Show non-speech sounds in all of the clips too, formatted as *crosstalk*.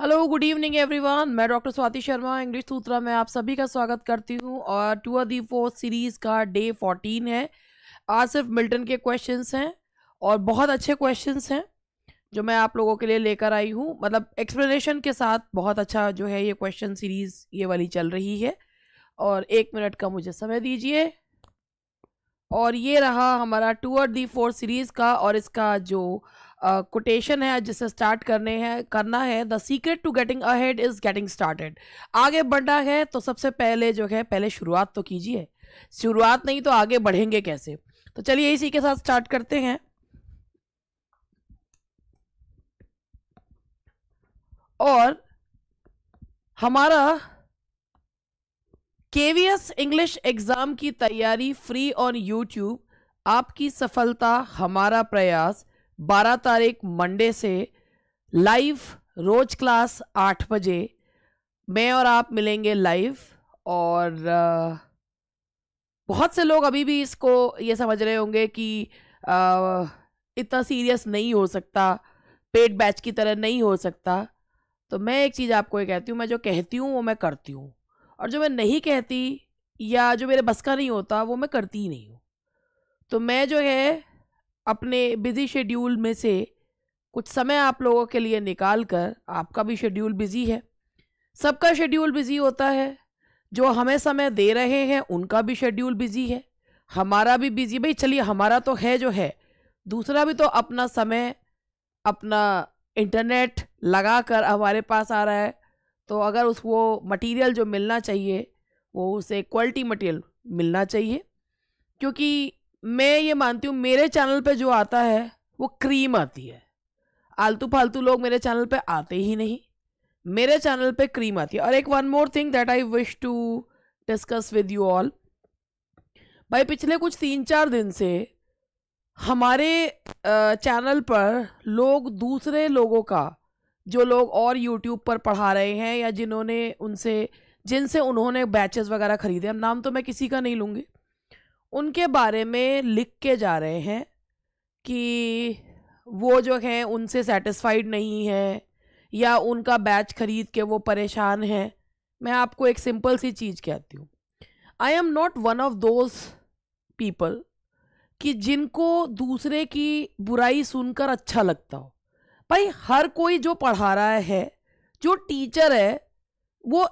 Hello good evening everyone मैं doctor Swati Sharma English Sutra में आप सभी का स्वागत करती हूँ और टूअर दी फोर सीरीज़ का डे फोर्टीन है आज सिर्फ मिल्टन के क्वेश्चंस हैं और बहुत अच्छे क्वेश्चंस हैं जो मैं आप लोगों के लिए लेकर आई हूँ मतलब एक्सप्लेनेशन के साथ बहुत अच्छा जो है ये क्वेश्चन सीरीज़ ये वाली चल रही है और एक मिनट का मुझे समय दीजिए और ये रहा हमारा टूअर दी फोर सीरीज़ का और इसका जो कोटेशन है जिसे स्टार्ट करने हैं करना है the secret to getting ahead is getting started आगे बढ़ना है तो सबसे पहले जो है पहले शुरुआत तो कीजिए शुरुआत नहीं तो आगे बढ़ेंगे कैसे तो चलिए इसी के साथ स्टार्ट करते हैं और हमारा केवीएस इंग्लिश एग्ज़ाम की तैयारी फ्री ऑन यूट्यूब आपकी सफलता हमारा प्रयास 12 तारीख मंडे से लाइव रोज क्लास 8 बजे मैं और आप मिलेंगे लाइव और बहुत से लोग अभी भी इसको ये समझ रहे होंगे कि इतना सीरियस नहीं हो सकता पेड बैच की तरह नहीं हो सकता तो मैं एक चीज़ आपको ये कहती हूँ मैं जो कहती हूँ वो मैं करती हूँ और जो मैं नहीं कहती या जो मेरे बस का नहीं होता वो मैं करती ही नहीं हूँ तो मैं जो है अपने बिज़ी शेड्यूल में से कुछ समय आप लोगों के लिए निकाल कर आपका भी शेड्यूल बिज़ी है सबका शेड्यूल बिज़ी होता है जो हमें समय दे रहे हैं उनका भी शेड्यूल बिज़ी है हमारा भी बिज़ी भाई चलिए हमारा तो है जो है दूसरा भी तो अपना समय अपना इंटरनेट लगा कर हमारे पास आ रहा है तो अगर उस वो मटेरियल जो मिलना चाहिए वो उसे क्वालिटी मटेरियल मिलना चाहिए क्योंकि मैं ये मानती हूँ मेरे चैनल पे जो आता है वो क्रीम आती है आलतू फालतू लोग मेरे चैनल पे आते ही नहीं मेरे चैनल पे क्रीम आती है और एक one more thing that I wish to discuss with you all भाई पिछले कुछ तीन चार दिन से हमारे चैनल पर लोग दूसरे लोगों का जो लोग और यूट्यूब पर पढ़ा रहे हैं या जिन्होंने उनसे जिनसे उन्होंने बैचेस वगैरह ख़रीदे अब नाम तो मैं किसी का नहीं लूँगी उनके बारे में लिख के जा रहे हैं कि वो जो हैं उनसे सेटिस्फाइड नहीं है या उनका बैच खरीद के वो परेशान है मैं आपको एक सिंपल सी चीज़ कहती हूँ I am not one of those people कि जिनको दूसरे की बुराई सुनकर अच्छा लगता हो भाई हर कोई जो पढ़ा रहा है जो टीचर है वो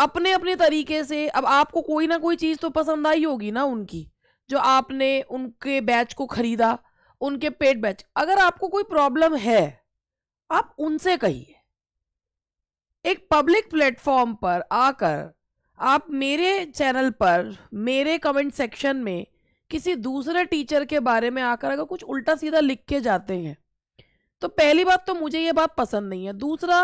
अपने अपने तरीके से अब आपको कोई ना कोई चीज़ तो पसंद आई होगी ना उनकी जो आपने उनके बैच को ख़रीदा उनके पेड बैच अगर आपको कोई प्रॉब्लम है आप उनसे कहिए एक पब्लिक प्लेटफॉर्म पर आकर आप मेरे चैनल पर मेरे कमेंट सेक्शन में किसी दूसरे टीचर के बारे में आकर अगर कुछ उल्टा सीधा लिख के जाते हैं तो पहली बात तो मुझे ये बात पसंद नहीं है दूसरा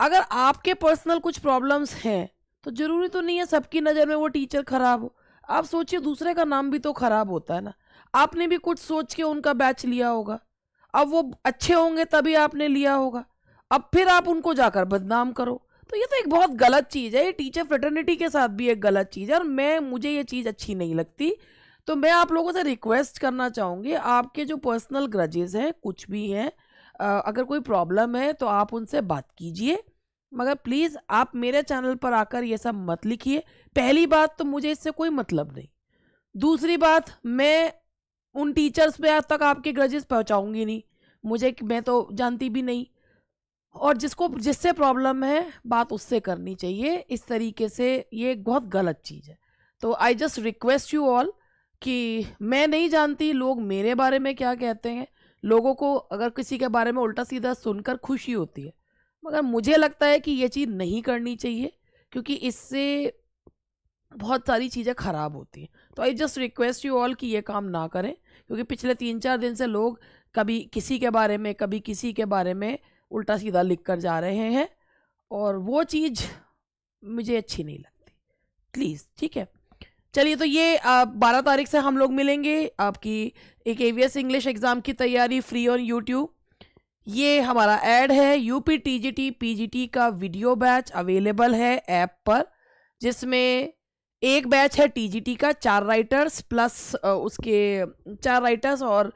अगर आपके पर्सनल कुछ प्रॉब्लम्स हैं तो जरूरी तो नहीं है सबकी नज़र में वो टीचर खराब हो आप सोचिए दूसरे का नाम भी तो खराब होता है ना आपने भी कुछ सोच के उनका बैच लिया होगा अब वो अच्छे होंगे तभी आपने लिया होगा अब फिर आप उनको जाकर बदनाम करो तो ये तो एक बहुत गलत चीज़ है ये टीचर फ्रेटर्निटी के साथ भी एक गलत चीज़ है और मैं मुझे ये चीज़ अच्छी नहीं लगती तो मैं आप लोगों से रिक्वेस्ट करना चाहूँगी आपके जो पर्सनल ग्रजेज हैं कुछ भी हैं अगर कोई प्रॉब्लम है तो आप उनसे बात कीजिए मगर प्लीज़ आप मेरे चैनल पर आकर ये सब मत लिखिए पहली बात तो मुझे इससे कोई मतलब नहीं दूसरी बात मैं उन टीचर्स पे आज तक आपके ग्रजेस पहुंचाऊंगी नहीं मुझे मैं तो जानती भी नहीं और जिसको जिससे प्रॉब्लम है बात उससे करनी चाहिए इस तरीके से ये बहुत गलत चीज़ है तो I just request you all कि मैं नहीं जानती लोग मेरे बारे में क्या कहते हैं लोगों को अगर किसी के बारे में उल्टा सीधा सुनकर खुशी होती है मगर मुझे लगता है कि ये चीज़ नहीं करनी चाहिए क्योंकि इससे बहुत सारी चीज़ें ख़राब होती हैं तो I just request you all कि ये काम ना करें क्योंकि पिछले तीन चार दिन से लोग कभी किसी के बारे में कभी किसी के बारे में उल्टा सीधा लिख कर जा रहे हैं और वो चीज़ मुझे अच्छी नहीं लगती प्लीज़ ठीक है चलिए तो ये बारह तारीख से हम लोग मिलेंगे आपकी एक ए इंग्लिश एग्ज़ाम की तैयारी फ्री ऑन यूट्यूब ये हमारा ऐड है यूपी टीजीटी पीजीटी का वीडियो बैच अवेलेबल है ऐप पर जिसमें एक बैच है टीजीटी का चार राइटर्स प्लस उसके चार राइटर्स और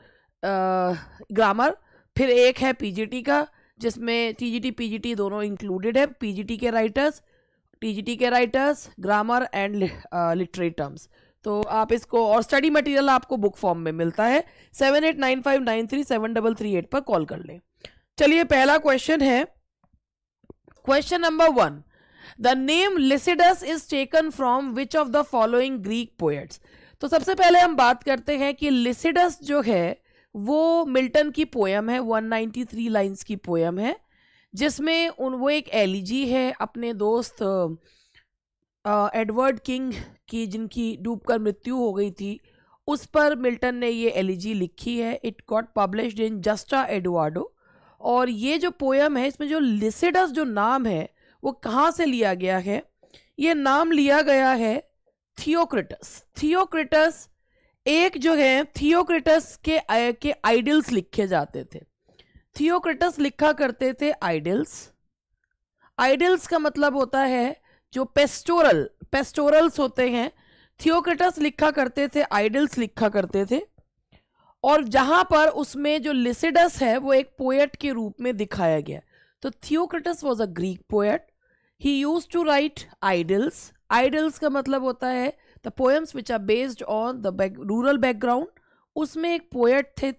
ग्रामर फिर एक है पीजीटी का जिसमें टीजीटी पीजीटी दोनों इंक्लूडेड है पीजीटी के राइटर्स टीजीटी के राइटर्स ग्रामर एंड लिटरेटर्म्स टर्म्स तो आप इसको और स्टडी मटेरियल आपको बुक फॉर्म में मिलता है seven eight nine five nine three seven double three eight पर कॉल कर लें चलिए पहला क्वेश्चन है question number one the name Lycidas is taken from which of the following Greek poets तो सबसे पहले हम बात करते हैं कि लिसिडस जो है वो मिल्टन की पोयम है 193 लाइंस की पोयम है जिसमें उन वो एक एलिजी है अपने दोस्त एडवर्ड किंग की जिनकी डूबकर मृत्यु हो गई थी उस पर मिल्टन ने ये एलिजी लिखी है it got published in Justa Edovardo और ये जो पोयम है इसमें जो लिसिडस जो नाम है वो कहाँ से लिया गया है ये नाम लिया गया है थियोक्रिटस थियोक्रिटस एक जो है थियोक्रिटस के के आइडल्स लिखे जाते थे थियोक्रिटस लिखा करते थे आइडल्स आइडल्स का मतलब होता है जो पेस्टोरल पेस्टोरल्स होते हैं थियोक्रिटस लिखा करते थे आइडल्स लिखा करते थे और जहां पर उसमें जो लिसिडस है वो एक पोएट के रूप में दिखाया गया तो Theocritus was a Greek poet he used to write idylls idylls का मतलब होता है the poems which are based on the back rural background उसमें एक पोएट थे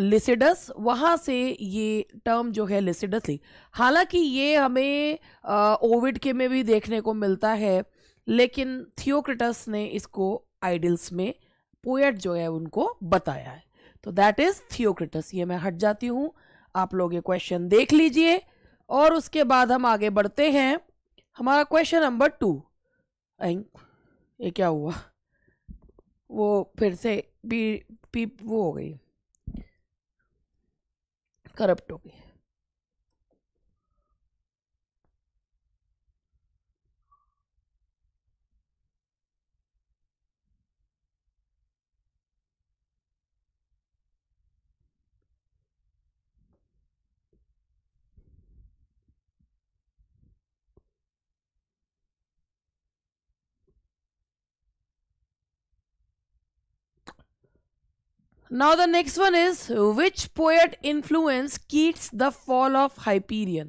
लिसिडस uh, वहाँ से ये टर्म जो है लिसिडस थी हालांकि ये हमें ओविड uh, के में भी देखने को मिलता है लेकिन थियोक्रेटस ने इसको आइडल्स में पोएट जो है उनको बताया है तो दैट इज थियोक्रेटस ये मैं हट जाती हूँ आप लोग ये क्वेश्चन देख लीजिए और उसके बाद हम आगे बढ़ते हैं हमारा क्वेश्चन नंबर टू ये क्या हुआ वो फिर से पी, पी वो हो गई करप्ट हो गई Now the next one is which poet influence Keats the fall of Hyperion?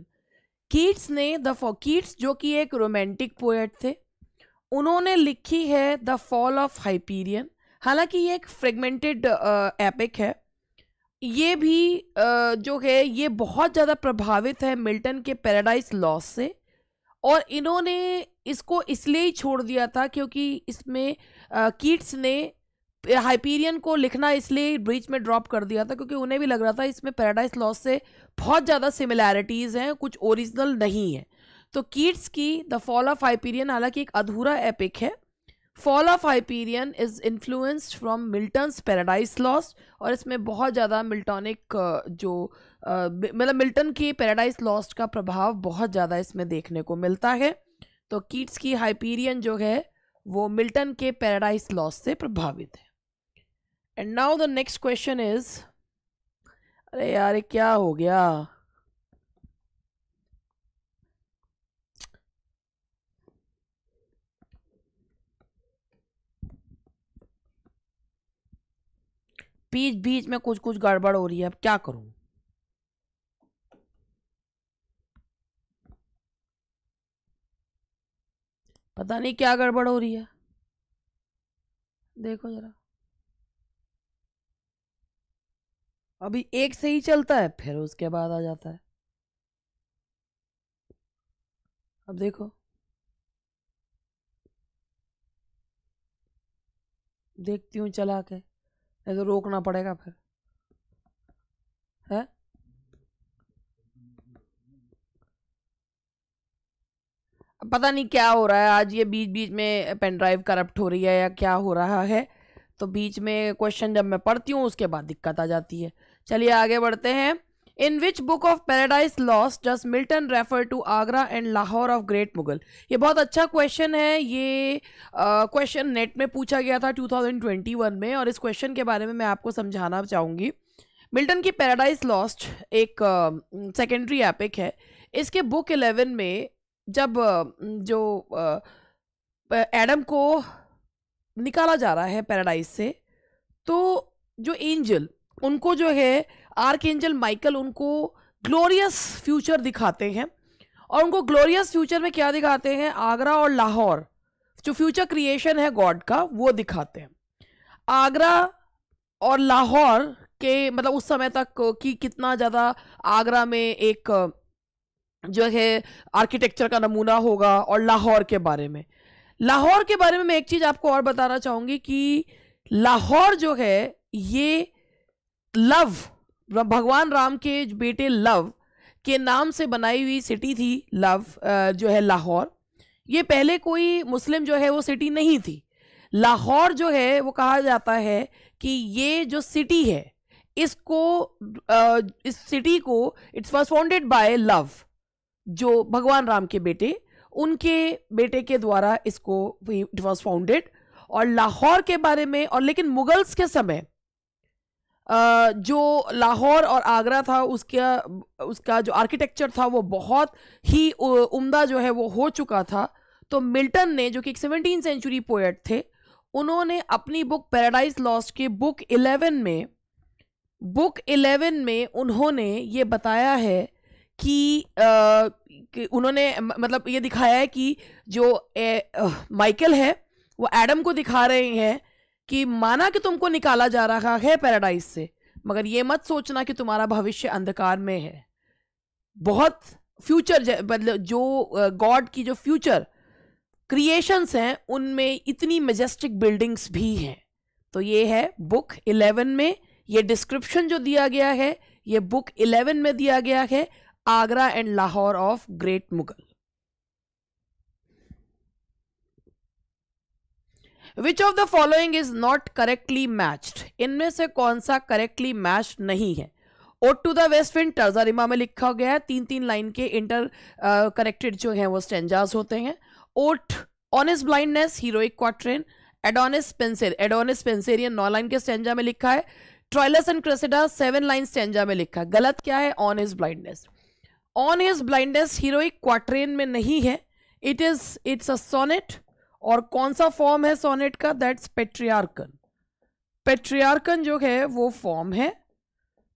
Keats ने द कीट्स जो कि एक रोमांटिक पोएट थे उन्होंने लिखी है द फॉल ऑफ हाइपीरियन हालांकि ये एक फ्रेगमेंटेड एपिक है ये भी uh, जो है ये बहुत ज़्यादा प्रभावित है मिल्टन के पैराडाइज लॉस से और इन्होंने इसको इसलिए ही छोड़ दिया था क्योंकि इसमें कीट्स uh, ने हाइपीरियन को लिखना इसलिए ब्रीच में ड्रॉप कर दिया था क्योंकि उन्हें भी लग रहा था इसमें पैराडाइज लॉस से बहुत ज़्यादा सिमिलैरिटीज़ हैं कुछ ओरिजिनल नहीं है तो कीट्स की द फॉल ऑफ हाइपीरियन हालांकि एक अधूरा एपिक है fall of Hyperion is influenced from Milton's Paradise Lost और इसमें बहुत ज़्यादा मिल्टॉनिक जो मतलब मिल्टन की पैराडाइज लॉस्ट का प्रभाव बहुत ज़्यादा इसमें देखने को मिलता है तो कीट्स की हाइपीरियन जो है वो मिल्टन के पैराडाइज लॉस से प्रभावित है and now the next question is अरे यार क्या हो गया बीच बीच में कुछ कुछ गड़बड़ हो रही है अब क्या करूं पता नहीं क्या गड़बड़ हो रही है देखो जरा अभी एक से ही चलता है फिर उसके बाद आ जाता है अब देखो देखती हूँ चला के नहीं तो रोकना पड़ेगा फिर है पता नहीं क्या हो रहा है आज ये बीच बीच में पेन ड्राइव करप्ट हो रही है या क्या हो रहा है तो बीच में क्वेश्चन जब मैं पढ़ती हूँ उसके बाद दिक्कत आ जाती है चलिए आगे बढ़ते हैं in which book of Paradise Lost just Milton refer to Agra and Lahore of great Mughal ये बहुत अच्छा क्वेश्चन है ये क्वेश्चन uh, नेट में पूछा गया था 2021 में और इस क्वेश्चन के बारे में मैं आपको समझाना चाहूँगी मिल्टन की पैराडाइज लॉस्ट एक सेकेंडरी uh, एपिक है इसके बुक एलेवन में जब uh, जो एडम uh, को निकाला जा रहा है पैराडाइज से तो जो एंजल उनको जो है आर्क एंजल माइकल उनको ग्लोरियस फ्यूचर दिखाते हैं और उनको ग्लोरियस फ्यूचर में क्या दिखाते हैं आगरा और लाहौर जो फ्यूचर क्रिएशन है गॉड का वो दिखाते हैं आगरा और लाहौर के मतलब उस समय तक कि कितना ज़्यादा आगरा में एक जो है आर्किटेक्चर का नमूना होगा और लाहौर के बारे में लाहौर के बारे में मैं एक चीज़ आपको और बताना चाहूँगी कि लाहौर जो है ये लव भगवान राम के बेटे लव के नाम से बनाई हुई सिटी थी लव जो है लाहौर ये पहले कोई मुस्लिम जो है वो सिटी नहीं थी लाहौर जो है वो कहा जाता है कि ये जो सिटी है इसको इस सिटी को it's was founded by Lav जो भगवान राम के बेटे उनके बेटे के द्वारा इसको इट वॉज फाउंडेड और लाहौर के बारे में और लेकिन मुगल्स के समय जो लाहौर और आगरा था उसका उसका जो आर्किटेक्चर था वो बहुत ही उम्दा जो है वो हो चुका था तो मिल्टन ने जो कि एक सेवनटीन सेंचुरी पोएट थे उन्होंने अपनी बुक पैराडाइज लॉस्ट के बुक इलेवन में बुक इलेवन में उन्होंने ये बताया है कि, आ, कि उन्होंने मतलब ये दिखाया है कि जो माइकल है वो एडम को दिखा रहे हैं कि माना कि तुमको निकाला जा रहा है पैराडाइज से मगर ये मत सोचना कि तुम्हारा भविष्य अंधकार में है बहुत फ्यूचर मतलब जो गॉड की जो फ्यूचर क्रिएशंस हैं उनमें इतनी मजेस्टिक बिल्डिंग्स भी हैं तो ये है बुक इलेवन में ये डिस्क्रिप्शन जो दिया गया है ये बुक इलेवन में दिया गया है Agra and Lahore of great Mughal which of the following is not correctly matched इनमें से कौन सा करेक्टली मैच नहीं है ode to the west wind terza rima में लिखा गया है तीन तीन लाइन के इंटर करेक्टेड uh, जो हैं वो स्टेंजाज होते हैं ode on his blindness heroic quatrain Adonais Spenser Adonais Spenserian नौ लाइन के स्टेंजा में लिखा है Troilus and Cressida seven line stanza में लिखा है गलत क्या है on his blindness on his blindness heroic quatrain में नहीं है it is it's a sonnet और कौन सा फॉर्म है सोनेट का दैट्स पेट्रियार्कन पेट्रियार्कन जो है वो फॉर्म है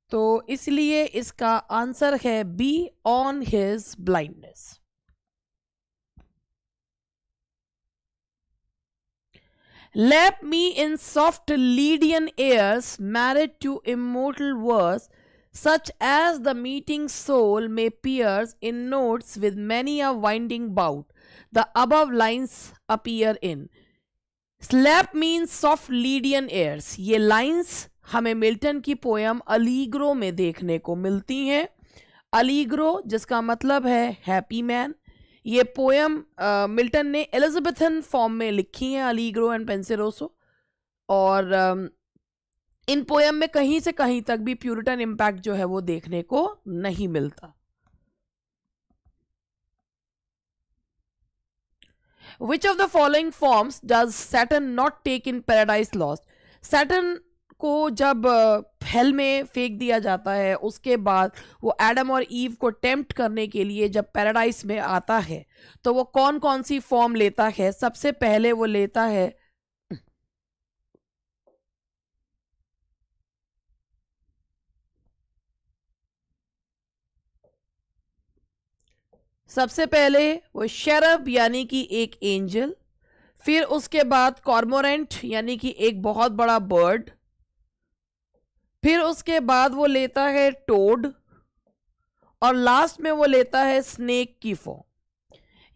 तो इसलिए इसका आंसर है b on his blindness lap me in soft Lydian airs married to immortal verse such as the meeting soul may pierce in notes with many a winding bout the above lines appear in. Lap means soft Lydian airs ये lines हमें Milton की poem Allegro में देखने को मिलती हैं अलीग्रो जिसका मतलब hai happy मैन ये poem आ, मिल्टन ने एलिजबेथन फॉर्म में लिखी हैं अलीग्रो एंड पेंसेरोसो और इन पोयम में कहीं से कहीं तक भी प्यूरिटन इम्पैक्ट जो है वो देखने को नहीं मिलता which of the following forms does Satan not take in Paradise Lost Satan को जब हेल में फेंक दिया जाता है उसके बाद वो एडम और ईव को टेम्प्ट करने के लिए जब पैराडाइज में आता है तो वो कौन कौन सी फॉर्म लेता है सबसे पहले वो लेता है सबसे पहले वो शेरब यानी कि एक एंजल फिर उसके बाद कॉर्मोरेंट यानी कि एक बहुत बड़ा बर्ड फिर उसके बाद वो लेता है टोड और लास्ट में वो लेता है स्नेक की फॉर्म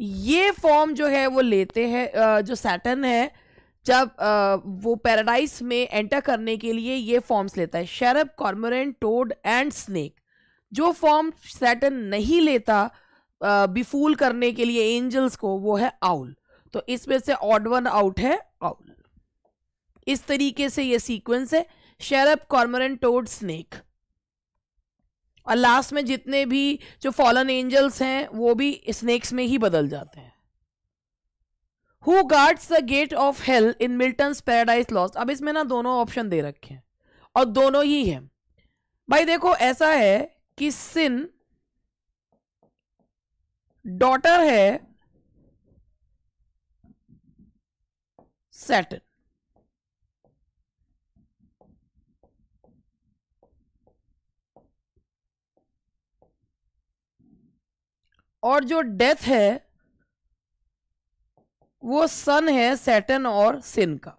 ये फॉर्म जो है वो लेते हैं जो सैटन है जब वो पैराडाइज में एंटर करने के लिए ये फॉर्म्स लेता है cherub cormorant toad and snake जो फॉर्म सैटन नहीं लेता बिफूल करने के लिए एंजल्स को वो है आउल तो इसमें से ऑड वन आउट है आउल इस तरीके से ये सीक्वेंस है शेरप कॉर्मरन टोड स्नेक और लास्ट में जितने भी जो फॉलन एंजल्स हैं वो भी स्नेक्स में ही बदल जाते हैं who guards the gate of hell in Milton Paradise Lost अब इसमें ना दोनों ऑप्शन दे रखे हैं और दोनों ही हैं भाई देखो ऐसा है कि सिन डॉटर है सैटन और जो डेथ है वो सन है सैटन और सिन का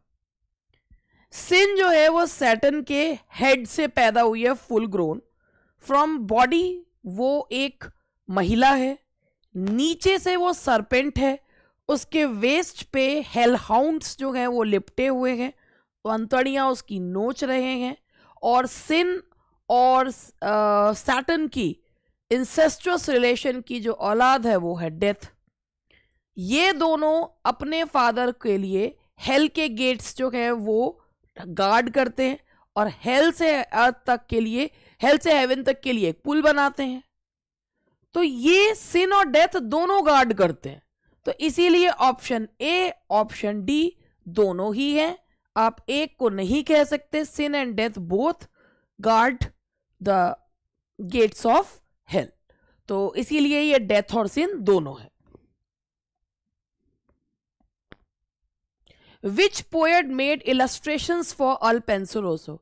सिन जो है वो सैटन के हेड से पैदा हुई है फुल ग्रोन फ्रॉम बॉडी वो एक महिला है नीचे से वो सरपेंट है उसके वेस्ट पे हेलहाउंड्स जो हैं वो लिपटे हुए हैं अंतड़ियाँ उसकी नोच रहे हैं और सिन और सैटन की इंसेस्टस रिलेशन की जो औलाद है वो है डेथ ये दोनों अपने फादर के लिए हेल के गेट्स जो हैं वो गार्ड करते हैं और हेल से अर्थ तक के लिए हेल से हेवन तक के लिए एक पुल बनाते हैं तो ये सिन और डेथ दोनों गार्ड करते हैं तो इसीलिए ऑप्शन ए ऑप्शन डी दोनों ही है आप एक को नहीं कह सकते sin and death both guard the gates of hell तो इसीलिए ये डेथ और सिन दोनों है which poet made illustration for Il Penseroso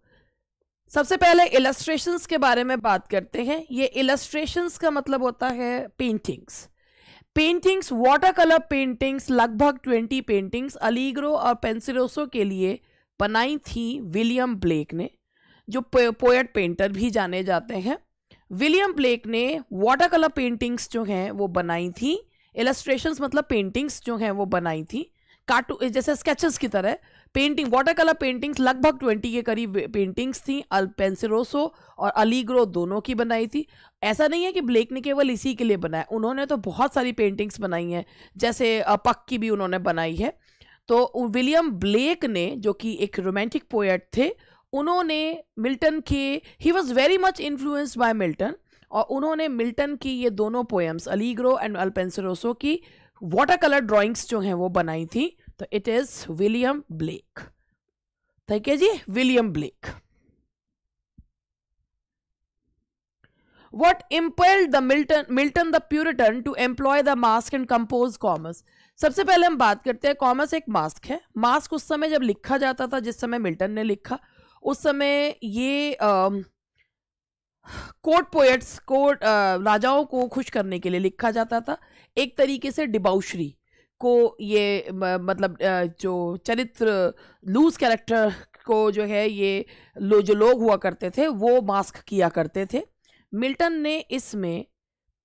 सबसे पहले इलस्ट्रेशंस के बारे में बात करते हैं ये इलस्ट्रेशंस का मतलब होता है paintings paintings water colour paintings लगभग ट्वेंटी पेंटिंग्स अलीग्रो और पेंसिलोसो के लिए बनाई थी विलियम ब्लेक ने जो पोएट पेंटर भी जाने जाते हैं विलियम ब्लेक ने वाटर कलर पेंटिंग्स जो हैं वो बनाई थी इलस्ट्रेशंस मतलब पेंटिंग्स जो हैं वो बनाई थी कार्टू जैसे स्केचेस की तरह पेंटिंग वाटर कलर पेंटिंग्स लगभग ट्वेंटी के करीब पेंटिंग्स थी अल और अलीग्रो दोनों की बनाई थी ऐसा नहीं है कि ब्लेक ने केवल इसी के लिए बनाया उन्होंने तो बहुत सारी पेंटिंग्स बनाई हैं जैसे पक की भी उन्होंने बनाई है तो विलियम ब्लेक ने जो कि एक रोमांटिक पोएट थे उन्होंने मिल्टन के he was very much influenced by Milton और उन्होंने मिल्टन की ये दोनों पोएम्स अलीग्रो एंड अल्पेंसरोसो की वाटर कलर ड्राइंग्स जो हैं वो बनाई थी तो इट इज विलियम ब्लेक ठीक है जी William Blake what impelled the Milton Milton the Puritan to employ the masque and compose Comus सबसे पहले हम बात करते हैं कॉमर्स एक मास्क है मास्क उस समय जब लिखा जाता था जिस समय मिल्टन ने लिखा उस समय ये कोर्ट पोएट्स कोर्ट राजाओं को खुश करने के लिए लिखा जाता था एक तरीके से डिबाउशरी को ये मतलब जो चरित्र लूज कैरेक्टर को जो है ये लो जो लोग हुआ करते थे वो मास्क किया करते थे मिल्टन ने इसमें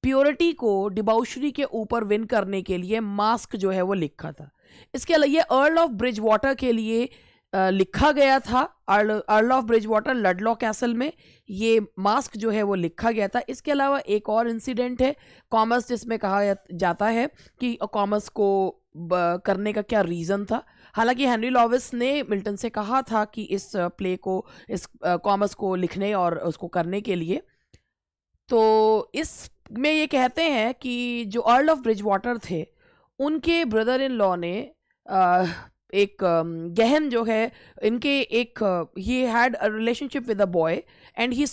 प्योरिटी को डिबाउशरी के ऊपर विन करने के लिए मास्क जो है वो लिखा था इसके अलावा ये अर्ल ऑफ ब्रिज वाटर के लिए लिखा गया था Earl of Bridgewater Ludlow Castle में ये मास्क जो है वो लिखा गया था इसके अलावा एक और इंसिडेंट है कॉमर्स जिसमें कहा जाता है कि कॉमर्स को करने का क्या रीज़न था हालांकि हेनरी लॉविस ने मिल्टन से कहा था कि इस प्ले को इस कॉमर्स को लिखने और उसको करने के लिए तो इस में ये कहते हैं कि जो अर्ल ऑफ ब्रिज वाटर थे उनके ब्रदर इन लॉ ने एक um, गहन जो है इनके एक he had a relationship with a boy and he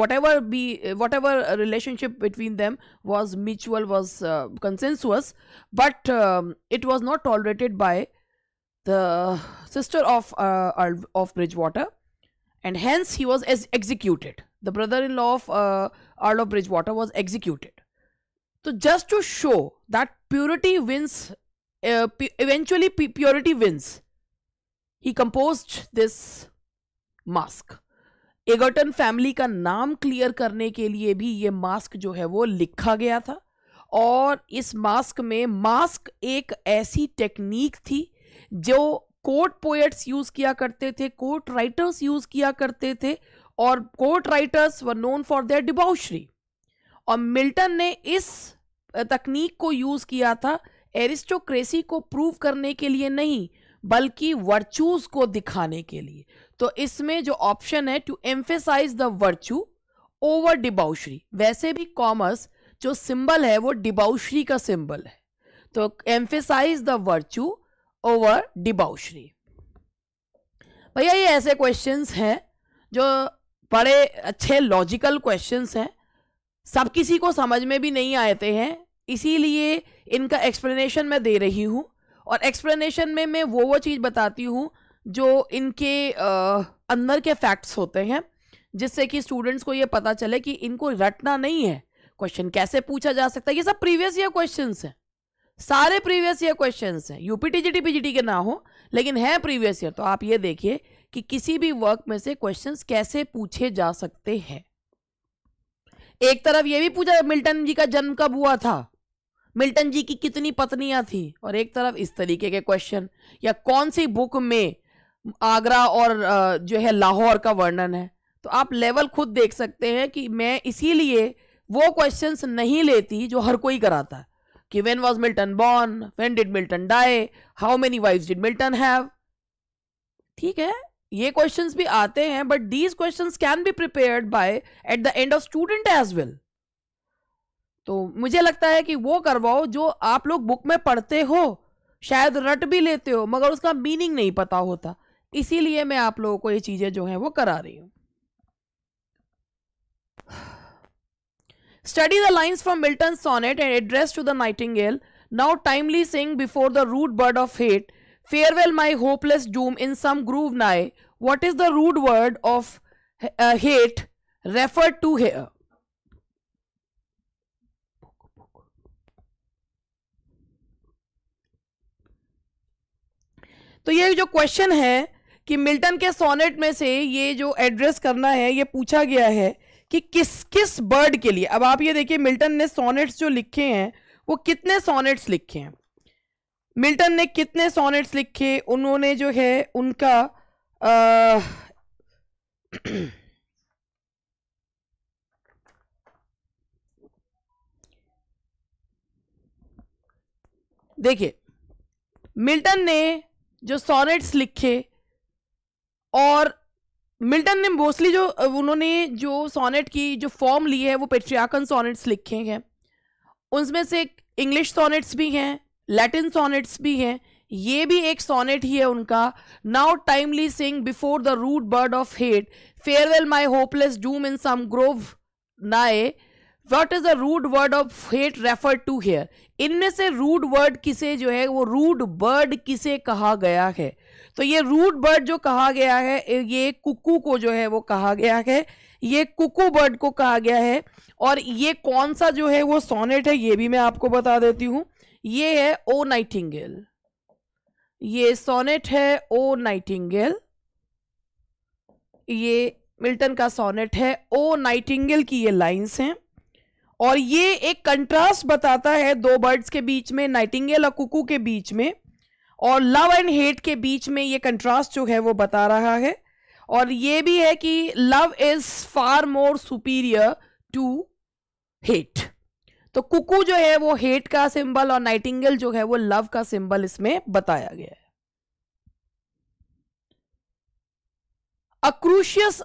whatever relationship between them was mutual was uh, consensual, but um, it was not tolerated by the sister of uh, bridgewater and hence he was executed the brother-in-law of uh, of bridgewater was executed तो just to show that purity wins eventually purity wins he composed this masque Egerton family का नाम clear करने के लिए भी ये mask जो है वो लिखा गया था और इस मास्क में मास्क एक ऐसी टेक्निक थी जो कोर्ट पोएट्स यूज़ किया करते थे कोर्ट राइटर्स यूज़ किया करते थे और court writers were known for their debauchery और मिल्टन ने इस तकनीक को यूज किया था एरिस्टोक्रेसी को प्रूव करने के लिए नहीं बल्कि वर्चूज को दिखाने के लिए तो इसमें जो ऑप्शन है to emphasize the virtue over debauchery वैसे भी कॉमर्स जो सिंबल है वो डिबाउशरी का सिंबल है तो emphasize the virtue over debauchery भैया ये ऐसे क्वेश्चंस हैं जो बड़े अच्छे लॉजिकल क्वेश्चंस हैं सब किसी को समझ में भी नहीं आते हैं इसीलिए इनका एक्सप्लेनेशन मैं दे रही हूँ और एक्सप्लेनेशन में मैं वो वो चीज़ बताती हूँ जो इनके आ, अंदर के फैक्ट्स होते हैं जिससे कि स्टूडेंट्स को ये पता चले कि इनको रटना नहीं है क्वेश्चन कैसे पूछा जा सकता है ये सब प्रीवियस ईयर क्वेश्चन हैं सारे प्रीवियस ईयर क्वेश्चन हैं यूपी जी पीजीटी के ना हो लेकिन है प्रीवियस ईयर तो आप ये देखिए कि किसी भी वर्क में से क्वेश्चंस कैसे पूछे जा सकते हैं एक तरफ ये भी पूछा मिल्टन जी का जन्म कब हुआ था मिल्टन जी की कितनी पत्नियां थी और एक तरफ इस तरीके के क्वेश्चन या कौन सी बुक में आगरा और जो है लाहौर का वर्णन है तो आप लेवल खुद देख सकते हैं कि मैं इसीलिए वो क्वेश्चंस नहीं लेती जो हर कोई कराता है कि when was Milton born when did Milton die how many wife did Milton have ठीक है ये क्वेश्चंस भी आते हैं but these questions can be prepared by at the end of student as well तो मुझे लगता है कि वो करवाओ जो आप लोग बुक में पढ़ते हो शायद रट भी लेते हो मगर उसका मीनिंग नहीं पता होता इसीलिए मैं आप लोगों को ये चीज़ें जो हैं वो करा रही हूं study the lines from Milton sonnet and address to the nightingale now timely sing before the rude bird of hate Farewell my hopeless doom in some groove nigh. What is the root word of uh, hate referred to here? तो ये जो question है कि Milton के sonnet में से ये जो एड्रेस करना है ये पूछा गया है कि किस किस बर्ड के लिए अब आप ये देखिए मिल्टन ने सोनेट्स जो लिखे हैं वो कितने सोनेट्स लिखे हैं मिल्टन ने कितने सोनेट्स लिखे उन्होंने जो है उनका *clears throat* देखिए मिल्टन ने जो सोनेट्स लिखे और मिल्टन ने मोस्टली जो उन्होंने जो सोनेट की जो फॉर्म ली है वो पेट्रियाकन सोनेट्स लिखे हैं उनमें से इंग्लिश सोनेट्स भी हैं लैटिन सोनेट्स भी हैं ये भी एक सोनेट ही है उनका now timely sing before the rude bird of hate farewell my hopeless doom in some grove nigh what is the rude word of hate refer to here इनमें से रूड वर्ड किसे जो है वो रूड बर्ड किसे कहा गया है तो ये रूड बर्ड जो कहा गया है ये कुकू को जो है वो कहा गया है ये कुकू बर्ड को कहा गया है और ये कौन सा जो है वो सोनेट है ये भी मैं आपको बता देती हूँ ये है ओ नाइटिंगेल ये सोनेट है ओ नाइटिंगेल ये मिल्टन का सोनेट है ओ नाइटिंगेल की ये लाइंस हैं और ये एक कंट्रास्ट बताता है दो बर्ड्स के बीच में नाइटिंगेल और कुकू के बीच में और लव एंड हेट के बीच में ये कंट्रास्ट जो है वो बता रहा है और ये भी है कि love is far more superior to hate तो कुकू जो है वो हेट का सिंबल और नाइटिंगल जो है वो लव का सिंबल इसमें बताया गया है crucious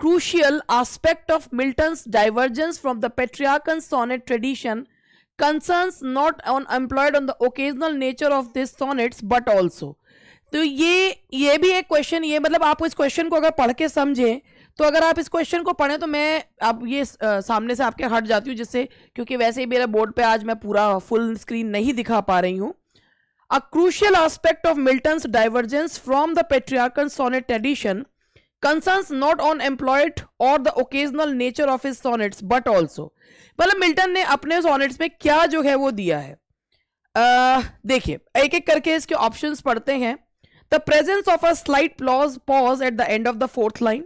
crucial aspect of Milton divergence from the Petrarchan sonnet tradition concern not on employed on the occasional nature of this sonnet but also तो ये ये भी एक क्वेश्चन ये मतलब आप इस क्वेश्चन को अगर पढ़ के समझें तो अगर आप इस क्वेश्चन को पढ़ें तो मैं आप ये सामने से आपके हट जाती हूँ जिससे क्योंकि वैसे ही मेरे बोर्ड पे आज मैं पूरा फुल स्क्रीन नहीं दिखा पा रही हूँ a crucial aspect of Milton's divergence from the Petrarchan sonnet tradition concern not on employed और the occasional nature of is sonnets but also मतलब मिल्टन ने अपने सोनेट्स में क्या जो है वो दिया है देखिए एक एक करके इसके ऑप्शन पढ़ते हैं the presence of a slight pause pause at the end of the fourth line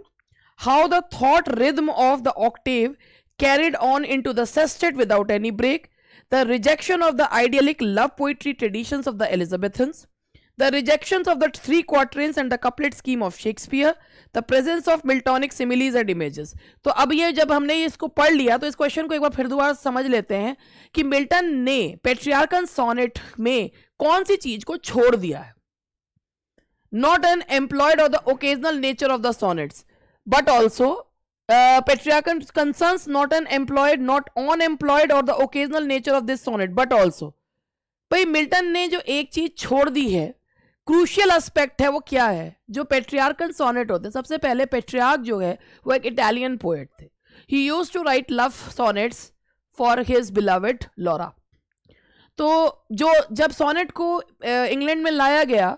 how the thought rhythm of the octave carried on into the sestet without any break, the rejection of the idyllic love poetry traditions of the Elizabethans, the rejections of the three quatrains and the couplet scheme of Shakespeare, the presence of Miltonic similes and images. तो अब ये जब हमने इसको पढ़ लिया तो इस क्वेश्चन को एक बार फिर दोबारा समझ लेते हैं कि मिल्टन ने पेट्रियार्कन सोनेट में कौन सी चीज को छोड़ दिया है नॉट एन एम्प्लॉयड और the occasional nature of the sonnets but also uh, patriarchal concerns not an employed not employed or the occasional nature of this sonnet but also भाई मिल्टन ने जो एक चीज छोड़ दी है क्रूशियल एस्पेक्ट है वो क्या है जो पेट्रियार्कल सोनेट होते हैं सबसे पहले पेट्रियार्क जो है वो एक इटालियन पोएट थे he used to write love sonnets for his beloved Laura तो जो जब सोनेट को इंग्लैंड uh, में लाया गया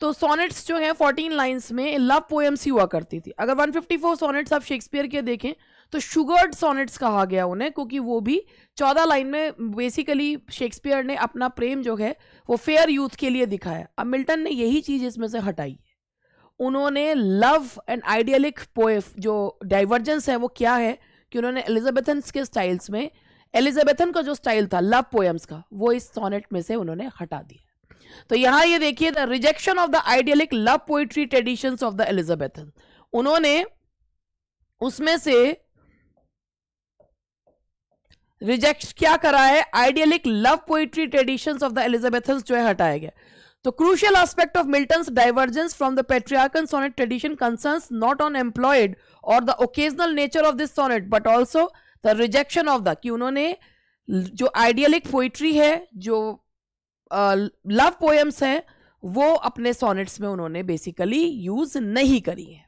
तो सोनेट्स जो है फोर्टीन लाइन्स में लव पोएम्स ही हुआ करती थी अगर 154 सोनेट्स आप शेक्सपियर के देखें तो शुगर्ड सोनेट्स कहा गया उन्हें क्योंकि वो भी 14 लाइन में बेसिकली शेक्सपियर ने अपना प्रेम जो है वो फेयर यूथ के लिए दिखाया अब मिल्टन ने यही चीज़ इसमें से हटाई है उन्होंने लव एंड आइडियलिक पोएफ जो डाइवर्जेंस है वो क्या है कि उन्होंने एलिजाबेथन्स के स्टाइल्स में एलिजाबेथन का जो स्टाइल था लव पोएम्स का वो इस सोनेट में से उन्होंने हटा दिया तो यहां ये देखिए the rejection of the idyllic love poetry traditions of the Elizabeth उन्होंने उसमें से रिजेक्ट क्या करा है idyllic love poetry traditions of the Elizabethan जो है हटाया गया तो crucial aspect of Milton divergence from the Petrarchan sonnet tradition concerns not on employed और the occasional nature of this sonnet but also the rejection of the कि उन्होंने जो idyllic poetry है जो लव पोएम्स हैं वो अपने सोनेट्स में उन्होंने बेसिकली यूज नहीं करी है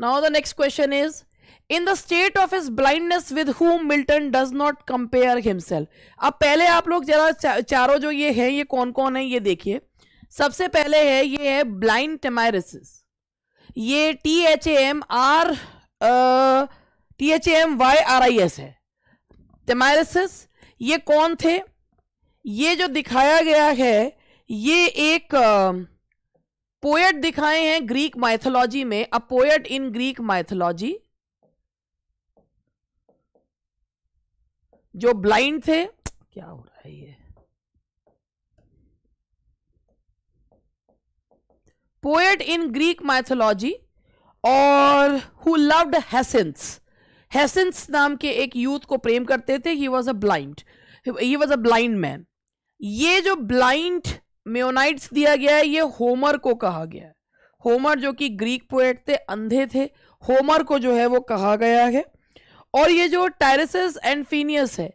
now the next question is in the state of his blindness with whom Milton does not compare himself अब पहले आप लोग जरा चारों जो ये हैं ये कौन कौन है ये देखिए सबसे पहले है ये है ब्लाइंड टेमायरिस ये T H M R T H M Y R I S है टेमायरसिस ये कौन थे ये जो दिखाया गया है ये एक पोएट दिखाए हैं ग्रीक माइथोलॉजी में a poet in Greek mythology जो ब्लाइंड थे क्या हो रहा है ये पोएट इन ग्रीक माइथोलॉजी और हु लव्ड हेसेंस हैसेंस नाम के एक यूथ को प्रेम करते थे he was a blind he was a blind man ये जो ब्लाइंड मेोनाइट्स दिया गया है ये होमर को कहा गया है होमर जो कि ग्रीक पोएट थे अंधे थे होमर को जो है वो कहा गया है और ये जो टायरसिस एंड फीनियस है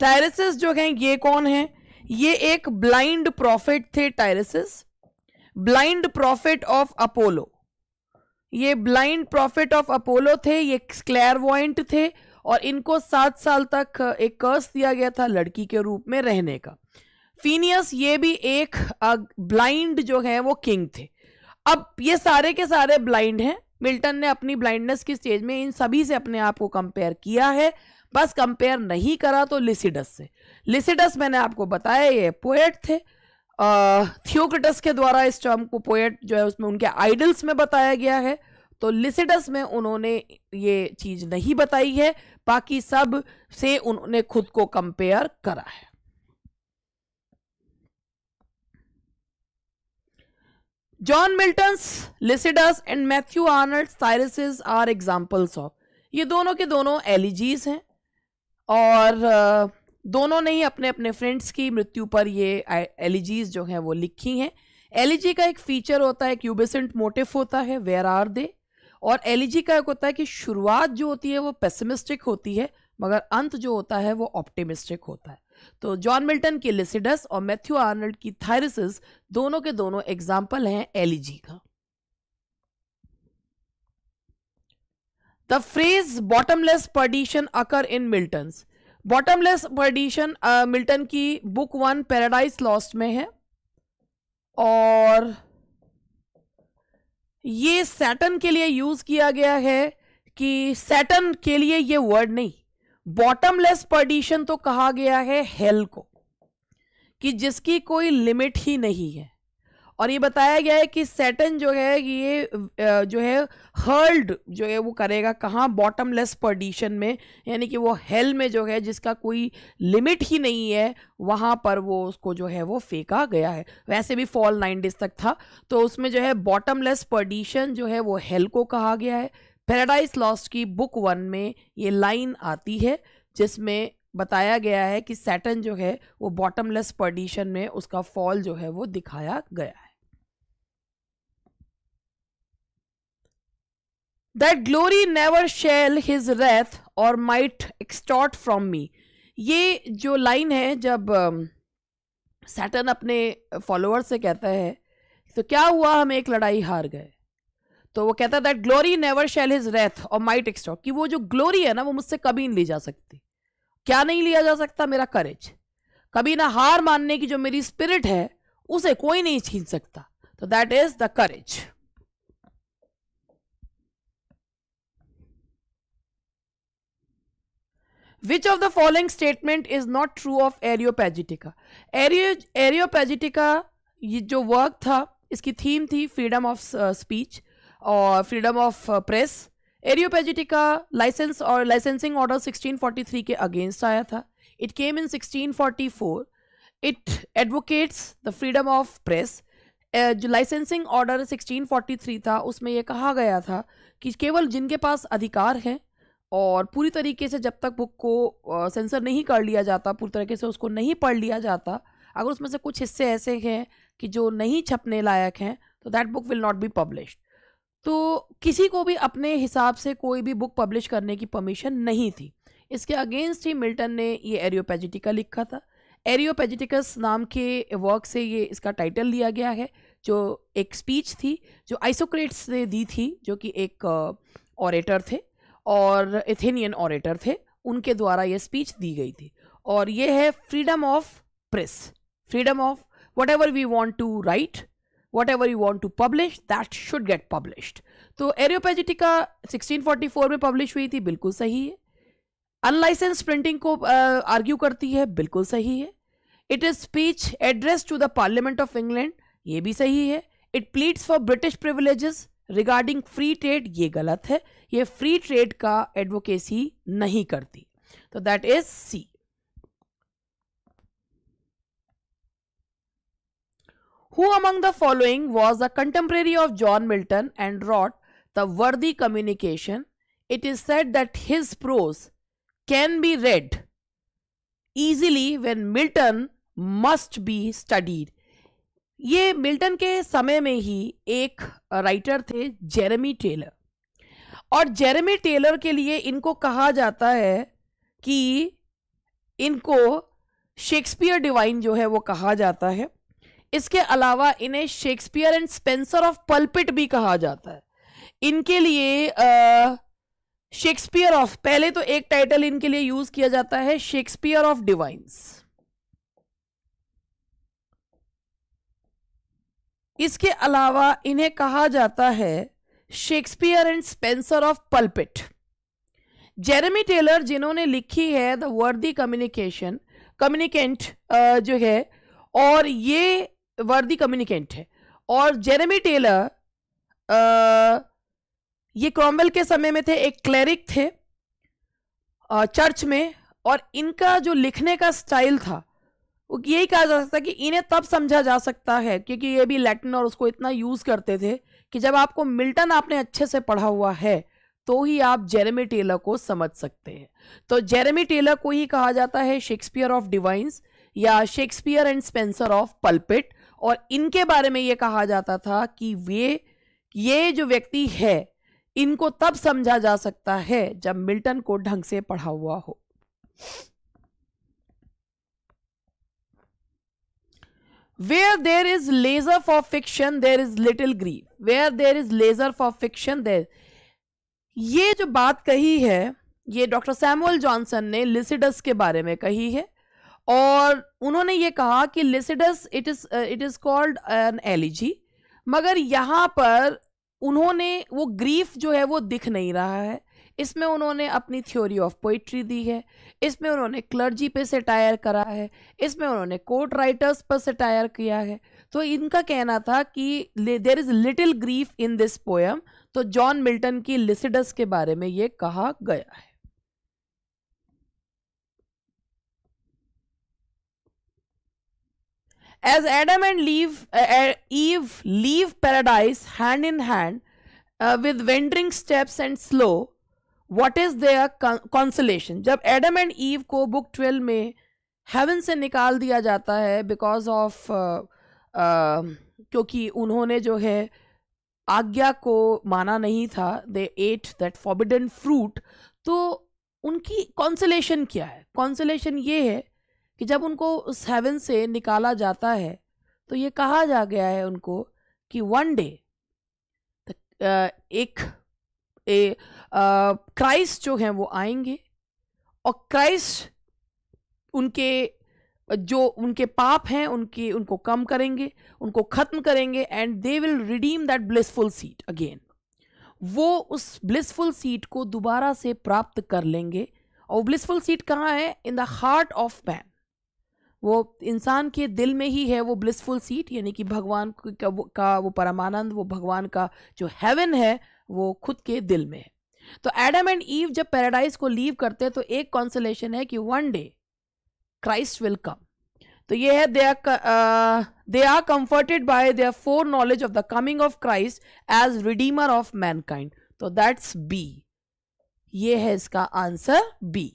टायरसिस जो हैं ये कौन है ये एक ब्लाइंड प्रॉफिट थे Tiresias blind prophet of Apollo ये ब्लाइंड प्रॉफिट ऑफ अपोलो थे ये क्लैरवॉइंट थे और इनको सात साल तक एक कर्स दिया गया था लड़की के रूप में रहने का फीनियस ये भी एक ब्लाइंड जो है वो किंग थे अब ये सारे के सारे ब्लाइंड हैं मिल्टन ने अपनी ब्लाइंडनेस की स्टेज में इन सभी से अपने आप को कंपेयर किया है बस कंपेयर नहीं करा तो लिसिडस से लिसिडस मैंने आपको बताया ये पोएट थे थियोक्रेटस के द्वारा इस टर्म को पोएट जो है उसमें उनके आइडल्स में बताया गया है तो लिसिडस में उन्होंने ये चीज़ नहीं बताई है बाकी सब से उन्होंने खुद को कंपेयर करा है John Milton's Lycidas and Matthew Arnold Thyrsis are examples of ये दोनों के दोनों एलिजीज हैं और दोनों ने ही अपने अपने फ्रेंड्स की मृत्यु पर ये एलिजीज जो हैं वो लिखी हैं एलिजी का एक फीचर होता है एक मोटिफ मोटिव होता है वेयर आर दे और एलिजी का एक होता है कि शुरुआत जो होती है वो पेसिमिस्टिक होती है मगर अंत जो होता है वो ऑप्टिमिस्टिक होता है तो जॉन मिल्टन की लिसिडस और मैथ्यू आर्नल्ड की थायरिसिस दोनों के दोनों एग्जाम्पल हैं एलिजी का the phrase bottomless perdition occur in Milton bottomless perdition Milton की बुक वन पैराडाइज लॉस्ट में है और ये सैटन के लिए यूज किया गया है कि सैटन के लिए ये वर्ड नहीं बॉटमलेस पर्डिशन तो कहा गया है हेल को कि जिसकी कोई लिमिट ही नहीं है और ये बताया गया है कि सेटन जो है ये जो है हर्ल्ड जो है वो करेगा कहाँ बॉटमलेस पर्डिशन में यानी कि वो हेल में जो है जिसका कोई लिमिट ही नहीं है वहाँ पर वो उसको जो है वो फेंका गया है वैसे भी फॉल डेज तक था तो उसमें जो है बॉटमलेस पर्डिशन जो है वो हेल को कहा गया है पैराडाइज लॉस्ट की बुक वन में ये लाइन आती है जिसमें बताया गया है कि सैटन जो है वो बॉटमलेस पर्डिशन में उसका फॉल जो है वो दिखाया गया है that glory never shall his wrath or might extort from me ये जो लाइन है जब सैटन अपने फॉलोअर्स से कहता है तो क्या हुआ हम एक लड़ाई हार गए तो वो कहता है that glory never shall his wrath or might extort कि वो जो ग्लोरी है ना वो मुझसे कभी नहीं ली जा सकती क्या नहीं लिया जा सकता मेरा करेज कभी ना हार मानने की जो मेरी स्पिरिट है उसे कोई नहीं छीन सकता तो that is the courage which of the following statement is not true of Areopagitica Areo Areopagitica ये जो वर्क था इसकी थीम थी फ्रीडम ऑफ स्पीच और freedom of press Areopagitica licence और लाइसेंसिंग ऑर्डर 1643 के अगेंस्ट आया था it came in 1644 it advocates the freedom of press जो लाइसेंसिंग ऑर्डर 1643 था उसमें यह कहा गया था कि केवल जिनके पास अधिकार हैं और पूरी तरीके से जब तक बुक को सेंसर uh, नहीं कर लिया जाता पूरी तरीके से उसको नहीं पढ़ लिया जाता अगर उसमें से कुछ हिस्से ऐसे हैं कि जो नहीं छपने लायक हैं तो that book will not be published तो किसी को भी अपने हिसाब से कोई भी बुक पब्लिश करने की परमिशन नहीं थी इसके अगेंस्ट ही मिल्टन ने ये एरियोपेजिटिका लिखा था एरियोपेजिटिकस नाम के वर्क से ये इसका टाइटल लिया गया है जो एक स्पीच थी जो आइसोक्रेट्स ने दी थी जो कि एक ऑरेटर uh, थे और एथेनियन ऑरेटर थे उनके द्वारा ये स्पीच दी गई थी और ये है freedom of press freedom of whatever we want to write ever you want to publish that should get published तो एरियोपेजिटिका 1644 में पब्लिश हुई थी बिल्कुल सही है अनलाइसेंस प्रिंटिंग को आर्ग्यू uh, करती है बिल्कुल सही है it is speech address to the Parliament of England ये भी सही है it pleads for British privileges regarding free trade ये गलत है ये फ्री ट्रेड का एडवोकेसी नहीं करती तो that is C Who among the following was a contemporary of John Milton and wrote the worthy communication? It is said that his prose can be read easily when Milton must be studied. ये Milton के समय में ही एक writer थे Jeremy Taylor और Jeremy Taylor के लिए इनको कहा जाता है कि इनको शेक्सपियर डिवाइन जो है वो कहा जाता है इसके अलावा इन्हें Shakespeare and Spenser of pulpit भी कहा जाता है इनके लिए शेक्सपियर ऑफ पहले तो एक टाइटल इनके लिए यूज किया जाता है शेक्सपियर ऑफ डिवाइंस इसके अलावा इन्हें कहा जाता है Shakespeare and Spenser of pulpit Jeremy Taylor जिन्होंने लिखी है द वर्दी कम्युनिकेशन कम्युनिकेंट जो है और ये वर्दी कम्युनिकेंट है और जेरेमी टेलर ये क्रॉमवेल के समय में थे एक क्लैरिक थे चर्च में और इनका जो लिखने का स्टाइल था वो यही कहा जा सकता है कि इन्हें तब समझा जा सकता है क्योंकि ये भी लैटिन और उसको इतना यूज़ करते थे कि जब आपको मिल्टन आपने अच्छे से पढ़ा हुआ है तो ही आप जेरेमी टेलर को समझ सकते हैं तो जेरेमी टेलर को ही कहा जाता है शेक्सपियर ऑफ डिवाइंस या Shakespeare and Spenser of pulpit और इनके बारे में ये कहा जाता था कि वे ये जो व्यक्ति है इनको तब समझा जा सकता है जब मिल्टन को ढंग से पढ़ा हुआ हो where there is leisure for fiction there is little grief where there is leisure for fiction there ये जो बात कही है ये डॉक्टर सैमुअल जॉनसन ने लिसिडस के बारे में कही है और उन्होंने ये कहा कि Lycidas it is it is called an elegy मगर यहाँ पर उन्होंने वो ग्रीफ जो है वो दिख नहीं रहा है इसमें उन्होंने अपनी थ्योरी ऑफ पोइट्री दी है इसमें उन्होंने क्लर्जी पे टायर करा है इसमें उन्होंने कोर्ट राइटर्स पर टायर किया है तो इनका कहना था कि there is little grief in this poem तो जॉन मिल्टन की लिसिडस के बारे में ये कहा गया है as adam and eve, uh, eve leave paradise hand in hand uh, with wandering steps and slow what is their consolation जब एडम एंड ईव को बुक ट्वेल्व में हेवन से निकाल दिया जाता है बिकॉज ऑफ uh, uh, क्योंकि उन्होंने जो है आज्ञा को माना नहीं था they ate that forbidden fruit तो उनकी कॉन्सलेशन क्या है कॉन्सलेशन ये है कि जब उनको उस हेवन से निकाला जाता है तो ये कहा जा गया है उनको कि वन डे एक ए क्राइस्ट जो हैं वो आएंगे और क्राइस्ट उनके जो उनके पाप हैं उनके उनको कम करेंगे उनको ख़त्म करेंगे and they will redeem that blissful seat again वो उस ब्लिसफुल सीट को दोबारा से प्राप्त कर लेंगे और ब्लिसफुल सीट कहाँ है in the heart of man वो इंसान के दिल में ही है वो ब्लिसफुल सीट यानी कि भगवान का वो, परमानंद वो भगवान का जो हेवन है वो खुद के दिल में है तो एडम एंड ईव जब पैराडाइज को लीव करते हैं तो एक कॉन्सलेशन है कि one day Christ will come तो ये है they are they are comforted by their foreknowledge of the coming of Christ as redeemer of mankind तो दैट्स बी ये है इसका answer B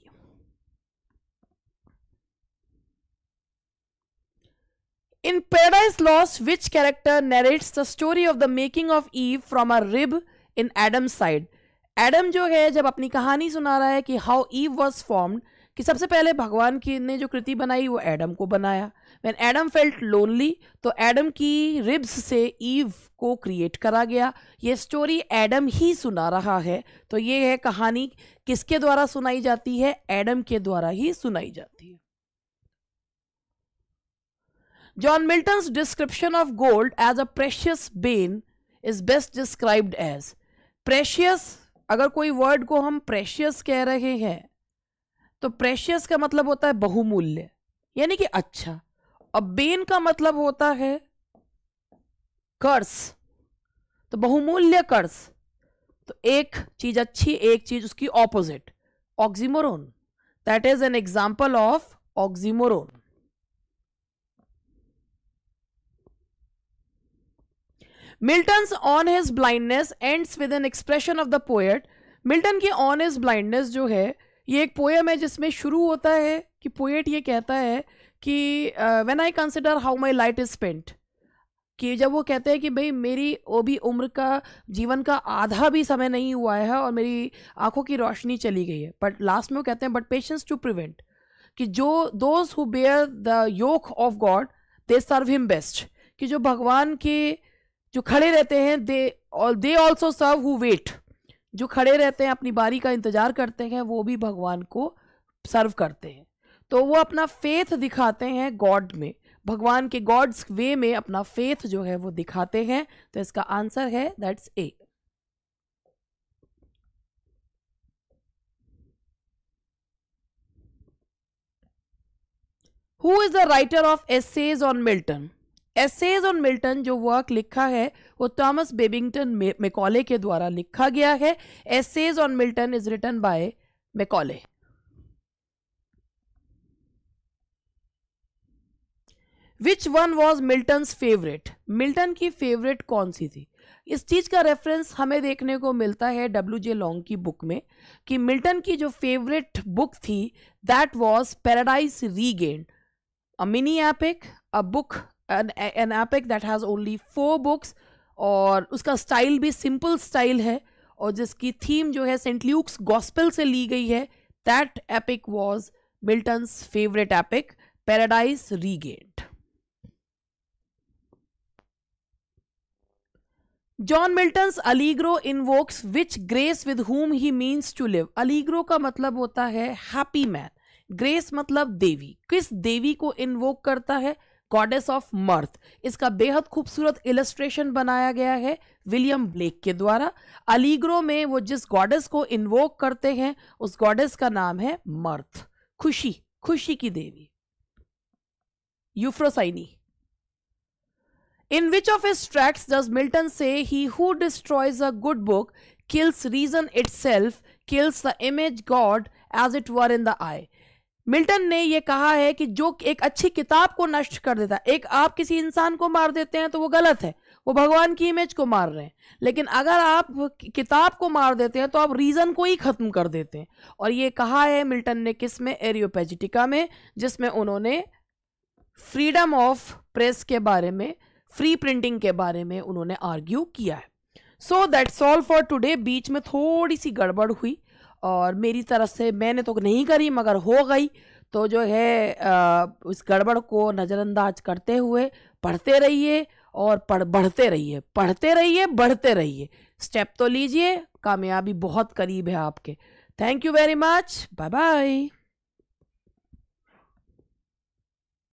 in Paradise Lost which character narrates the story of the making of Eve from a rib in Adam side Adam जो है जब अपनी कहानी सुना रहा है कि हाउ ईव वॉज फॉर्म्ड कि सबसे पहले भगवान की ने जो कृति बनाई वो एडम को बनाया वैन एडम फेल्ट लोनली तो एडम की रिब्स से ईव को क्रिएट करा गया ये स्टोरी एडम ही सुना रहा है तो ये है कहानी किसके द्वारा सुनाई जाती है एडम के द्वारा ही सुनाई जाती है John Milton's description of gold as a precious bane is best described as precious अगर कोई वर्ड को हम precious कह रहे हैं तो precious का मतलब होता है बहुमूल्य यानी कि अच्छा और बेन का मतलब होता है कर्स तो बहुमूल्य कर्स तो एक चीज अच्छी एक चीज उसकी opposite oxymoron that is an example of oxymoron Milton's on his blindness ends with an expression of the poet Milton की ऑन हिज ब्लाइंडनेस जो है ये एक पोएम है जिसमें शुरू होता है कि पोएट ये कहता है कि when I consider how my light is spent कि जब वो कहते हैं कि भाई मेरी वो भी उम्र का जीवन का आधा भी समय नहीं हुआ है और मेरी आंखों की रोशनी चली गई है बट लास्ट में वो कहते हैं बट पेशेंस टू प्रिवेंट कि जो those who bear the yoke of God they serve him best कि जो भगवान के जो खड़े रहते हैं they they also serve who wait जो खड़े रहते हैं अपनी बारी का इंतजार करते हैं वो भी भगवान को सर्व करते हैं तो वो अपना फेथ दिखाते हैं गॉड में भगवान के गॉड्स वे में अपना फेथ जो है वो दिखाते हैं तो इसका आंसर है that's A who is the writer of essays on Milton essays on Milton जो वर्क लिखा है वो थॉमस बेबिंगटन मेकॉले के द्वारा लिखा गया है essays on Milton is written by Macaulay which one was Milton's favourite Milton की फेवरेट कौन सी थी इस चीज़ का रेफरेंस हमें देखने को मिलता है डब्ल्यू जे लॉन्ग की बुक में कि मिल्टन की जो फेवरेट बुक थी that was Paradise Regained a mini epic a book an epic that has only four books और उसका स्टाइल भी सिंपल स्टाइल है और जिसकी थीम जो है सेंट ल्यूक्स गॉस्पल से ली गई है that epic was Milton's favourite epic Paradise Regained John Milton's Allegro invokes which grace with whom he means to live Allegro का मतलब होता है हैप्पी मैन ग्रेस मतलब देवी किस देवी को इन्वोक करता है गॉडेस ऑफ मर्थ इसका बेहद खूबसूरत इलस्ट्रेशन बनाया गया है विलियम ब्लेक के द्वारा अलीग्रो में वो जिस गॉडेस को इन्वोक करते हैं उस गॉडेस का नाम है मर्थ खुशी खुशी की देवी Euphrosyne in which of his tracts does Milton से he who destroys a good book kills reason itself kills the image God as it were in the eye Milton ने यह कहा है कि जो एक अच्छी किताब को नष्ट कर देता एक आप किसी इंसान को मार देते हैं तो वो गलत है वो भगवान की इमेज को मार रहे हैं लेकिन अगर आप किताब को मार देते हैं तो आप रीज़न को ही ख़त्म कर देते हैं और ये कहा है मिल्टन ने किस में एरियोपेजिटिका में जिसमें उन्होंने फ्रीडम ऑफ प्रेस के बारे में फ्री प्रिंटिंग के बारे में उन्होंने आर्ग्यू किया है so that's all for today बीच में थोड़ी सी गड़बड़ हुई और मेरी तरफ से मैंने तो नहीं करी मगर हो गई तो जो है आ, इस गड़बड़ को नज़रअंदाज करते हुए पढ़ते रहिए और पढ़ बढ़ते रहिए पढ़ते रहिए बढ़ते रहिए स्टेप तो लीजिए कामयाबी बहुत करीब है आपके thank you very much bye bye